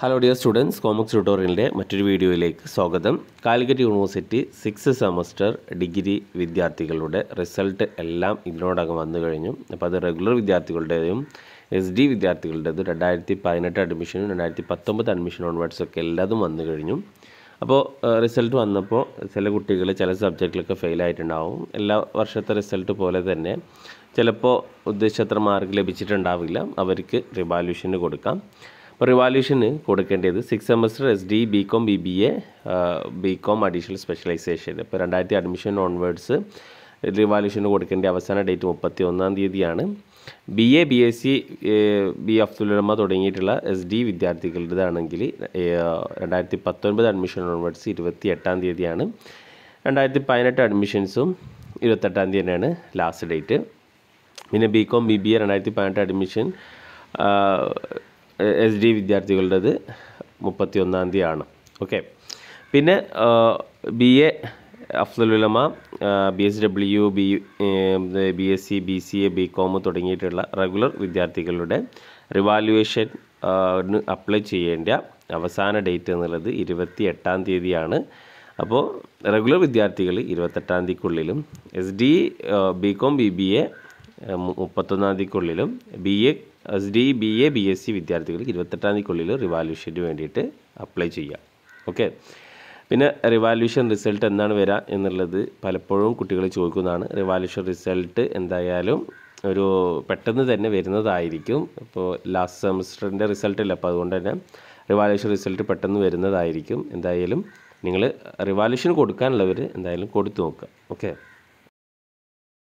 hello dear students കോമക്സ് ട്യൂട്ടോറിയലിൻ്റെ മറ്റൊരു വീഡിയോയിലേക്ക് സ്വാഗതം Calicut university six semester degree വിദ്യാർത്ഥികളുടെ റിസൾട്ട് എല്ലാം ഇതിനോടകം വന്നു കഴിഞ്ഞു അപ്പോൾ അത് റെഗുലർ വിദ്യാർത്ഥികളുടെയും എസ് ഡി വിദ്യാർത്ഥികളുടേത് രണ്ടായിരത്തി പതിനെട്ട് അഡ്മിഷനും രണ്ടായിരത്തി പത്തൊമ്പത് അഡ്മിഷൻ ഒക്കെ എല്ലാതും വന്നു കഴിഞ്ഞു അപ്പോൾ റിസൾട്ട് വന്നപ്പോൾ ചില കുട്ടികൾ ചില സബ്ജക്റ്റിലൊക്കെ ഫെയിലായിട്ടുണ്ടാവും എല്ലാ വർഷത്തെ റിസൾട്ട് പോലെ തന്നെ ചിലപ്പോൾ ഉദ്ദേശിച്ചത്ര മാർക്ക് ലഭിച്ചിട്ടുണ്ടാവില്ല അവർക്ക് റിവാല്യൂഷന് കൊടുക്കാം അപ്പോൾ റിവാല്യൂഷന് കൊടുക്കേണ്ടത് six semester S D B com B B A B com additional specialisation ഇപ്പോൾ രണ്ടായിരത്തി അഡ്മിഷൻ ഓൺവേർഡ്സ് റിവാല്യൂഷന് കൊടുക്കേണ്ട അവസാന ഡേറ്റ് മുപ്പത്തി ഒന്നാം തീയതിയാണ് B A B S C B അബ്ദുലമ തുടങ്ങിയിട്ടുള്ള എസ് ഡി വിദ്യാർത്ഥികളുടേതാണെങ്കിൽ രണ്ടായിരത്തി പത്തൊൻപത് അഡ്മിഷൻ ഓൺവേർഡ്സ് ഇരുപത്തി എട്ടാം തീയതിയാണ് രണ്ടായിരത്തി പതിനെട്ട് അഡ്മിഷൻസും ഇരുപത്തെട്ടാം തീയതി തന്നെയാണ് ലാസ്റ്റ് ഡേറ്റ് പിന്നെ B com B B A രണ്ടായിരത്തി പതിനെട്ട് അഡ്മിഷൻ എസ് ഡി വിദ്യാർത്ഥികളുടേത് മുപ്പത്തി ഒന്നാം തീയതിയാണ് ഓക്കെ പിന്നെ ബി എ അഫ്സലുലമ B S W B B S C B C A B com തുടങ്ങിയിട്ടുള്ള റെഗുലർ വിദ്യാർത്ഥികളുടെ റിവാലുവേഷൻ അപ്ലൈ ചെയ്യേണ്ട അവസാന ഡേറ്റ് എന്നുള്ളത് ഇരുപത്തി എട്ടാം തീയതിയാണ് അപ്പോൾ റെഗുലർ വിദ്യാർത്ഥികൾ ഇരുപത്തെട്ടാം തീയതിക്കുള്ളിലും S D B com B B A മുപ്പത്തൊന്നാം തീയതിക്കുള്ളിലും B A S D B A B S C വിദ്യാർത്ഥികൾക്ക് ഇരുപത്തെട്ടാം തീയതിക്കുള്ളിലും റിവാല്യൂഷന് വേണ്ടിയിട്ട് അപ്ലൈ ചെയ്യാം ഓക്കെ പിന്നെ റിവാല്യൂഷൻ റിസൾട്ട് എന്താണ് വരിക എന്നുള്ളത് പലപ്പോഴും കുട്ടികൾ ചോദിക്കുന്നതാണ് റിവാല്യൂഷൻ റിസൾട്ട് എന്തായാലും ഒരു പെട്ടെന്ന് തന്നെ വരുന്നതായിരിക്കും ഇപ്പോൾ ലാസ്റ്റ് സെമസ്റ്ററിൻ്റെ റിസൾട്ട് ഇല്ല അപ്പോൾ അതുകൊണ്ട് തന്നെ റിവാല്യൂഷൻ റിസൾട്ട് പെട്ടെന്ന് വരുന്നതായിരിക്കും എന്തായാലും നിങ്ങൾ റിവാല്യൂഷൻ കൊടുക്കാനുള്ളവർ എന്തായാലും കൊടുത്തു നോക്കുക ഓക്കെ